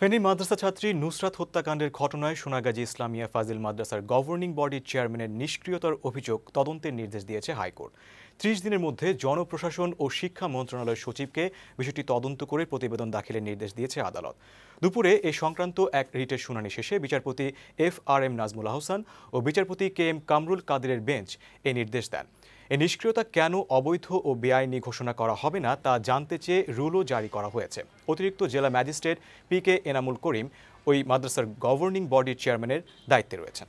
ফেনী মাদ্রাসা ছাত্রী নুসরাত হত্যাকাণ্ডের ঘটনায় সোনাগাজী ইসলামিয়া ফাজিল মাদ্রাসার গভর্নিং বডির চেয়ারম্যানের নিষ্ক্রিয়তার অভিযোগ তদন্তের নির্দেশ দিয়েছে হাইকোর্ট ত্রিশ দিনের মধ্যে জনপ্রশাসন ও শিক্ষা মন্ত্রণালয়ের সচিবকে বিষয়টি তদন্ত করে প্রতিবেদন দাখিলের নির্দেশ দিয়েছে আদালত দুপুরে এ সংক্রান্ত এক রিটের শুনানি শেষে বিচারপতি F R M Nazmul Ahsan ও বিচারপতি কে এম কামরুল কাদেরের বেঞ্চ এ নির্দেশ দেন এ নিষ্ক্রিয়তা কেন অবৈধ ও বেআইনি ঘোষণা করা হবে না তা জানতে চেয়ে রুলও জারি করা হয়েছে অতিরিক্ত জেলা magistrate P K Enamul Karim ওই মাদ্রাসার গভর্নিং বডির চেয়ারম্যানের দায়িত্বে রয়েছেন